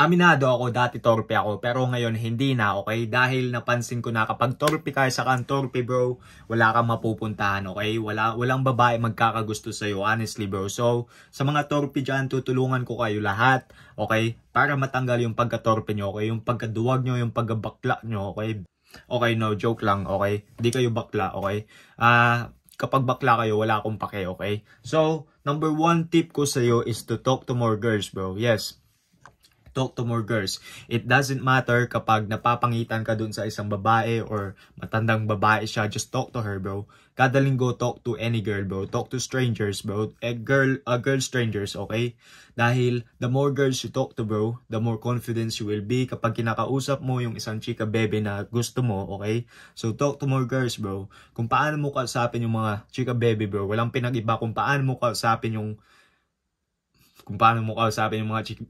Aminado ako, dati torpe ako, pero ngayon hindi na, okay? Dahil napansin ko na kapag torpe ka, sa kan torpe bro, wala kang mapupuntahan, okay? Wala, walang babae magkakagusto sa iyo honestly bro. So, sa mga torpe diyan tutulungan ko kayo lahat, okay? Para matanggal yung pagka torpe nyo, okay? Yung pagkaduwag nyo, yung pagkabakla nyo, okay? Okay, no, joke lang, okay? Hindi kayo bakla, okay? Ah... Uh, kapag bakla kayo, wala akong pake, okay? So, number one tip ko sa iyo is to talk to more girls, bro. Yes, talk to more girls. It doesn't matter kapag napapangitan ka dun sa isang babae or matandang babae siya, just talk to her, bro. Kada linggo, talk to any girl, bro. Talk to strangers, bro. A girl, a girl strangers, okay? Dahil the more girls you talk to, bro, the more confidence you will be kapag kinakausap mo yung isang chika bebe na gusto mo, okay? So, talk to more girls, bro. Kung paano mo kausapin yung mga chika bebe, bro. Walang pinag-iba kung paano mo kausapin yung kung paano mo kausapin yung mga chika...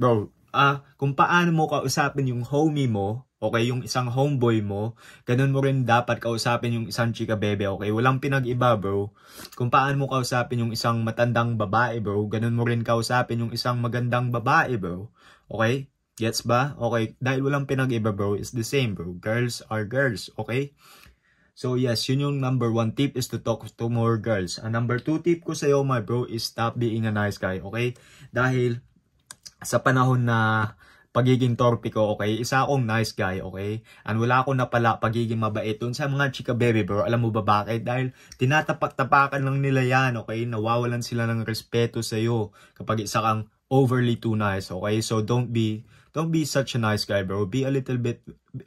Bro, ah, kung paano mo kausapin yung homie mo, okay, yung isang homeboy mo, ganun mo rin dapat kausapin yung isang chika bebe, okay? Walang pinag-iba, bro. Kung paano mo kausapin yung isang matandang babae, bro, ganun mo rin kausapin yung isang magandang babae, bro. Okay? Gets ba? Okay, dahil walang pinag-iba, bro, it's the same, bro. Girls are girls, okay? So yes, yun yung number one tip is to talk to more girls. Ang number two tip ko sa'yo, my bro, is stop being a nice guy, okay? Dahil sa panahon na pagiging torpe ko, okay? Isa akong nice guy, okay? And wala ko na pala pagiging mabait dun sa mga chika baby bro. Alam mo ba bakit? Dahil tinatapak-tapakan lang nila yan, okay? Nawawalan sila ng respeto sa'yo kapag isa kang overly too nice, okay? So don't be Don't be such a nice guy, bro. Be a little bit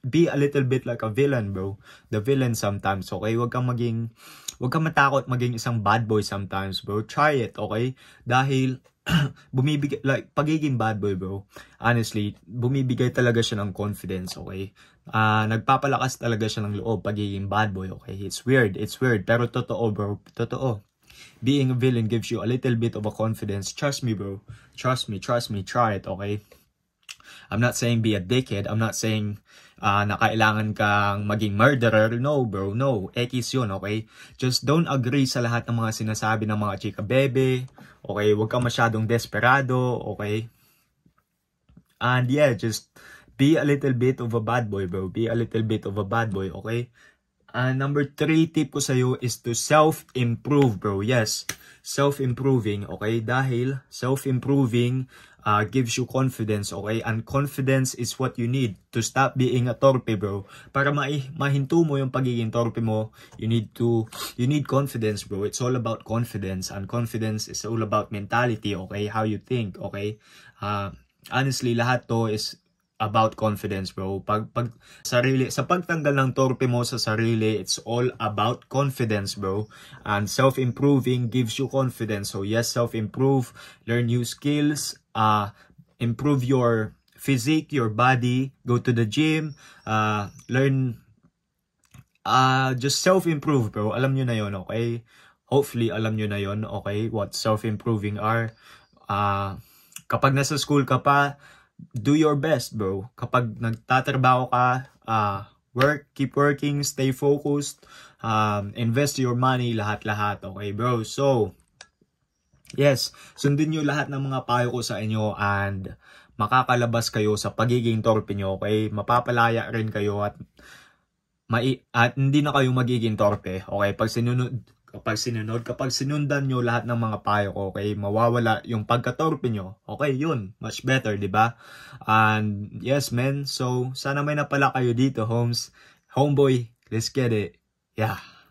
be a little bit like a villain, bro. The villain sometimes, okay? Huwag kang maging huwag kang matakot maging isang bad boy sometimes, bro. Try it, okay? Dahil bumibigay, like, pagiging bad boy, bro, honestly, bumibigay talaga siya ng confidence, okay? Uh, nagpapalakas talaga siya ng loob, pagiging bad boy, okay? It's weird, it's weird, pero totoo, bro, totoo. Being a villain gives you a little bit of a confidence. Trust me, bro. Trust me, trust me, try it, okay? I'm not saying be a dickhead. I'm not saying uh, na kailangan kang maging murderer. No, bro. No. X yun, okay? Just don't agree sa lahat ng mga sinasabi ng mga chika bebe. Okay? Huwag kang masyadong desperado. Okay? And yeah, just be a little bit of a bad boy, bro. Be a little bit of a bad boy, okay? Uh, number three tip ko sa'yo is to self-improve, bro. Yes, self-improving, okay? Dahil self-improving uh, gives you confidence, okay? And confidence is what you need to stop being a torpe, bro. Para ma mahinto mo yung pagiging torpe mo, you need to, you need confidence, bro. It's all about confidence. And confidence is all about mentality, okay? How you think, okay? Uh, honestly, lahat to is about confidence, bro. Pag, pag sarili, sa pagtanggal ng torpe mo sa sarili, it's all about confidence, bro. And self-improving gives you confidence. So yes, self-improve, learn new skills, uh, improve your physique, your body, go to the gym, uh, learn, uh, just self-improve, bro. Alam niyo na yon, okay? Hopefully, alam niyo na yon, okay? What self-improving are. Uh, kapag nasa school ka pa, do your best, bro. Kapag nagtatrabaho ka, uh, work, keep working, stay focused, um, invest your money, lahat-lahat. Okay, bro? So, yes, sundin nyo lahat ng mga payo ko sa inyo and makakalabas kayo sa pagiging torpe nyo, okay? Mapapalaya rin kayo at, mai at hindi na kayo magiging torpe, okay? Pag sinunod kapag sinunod, kapag sinundan nyo lahat ng mga payo ko, okay, mawawala yung pagkatorpe nyo, okay, yun, much better, di ba? And yes, men, so sana may napala kayo dito, homes, Homeboy, let's get it. Yeah.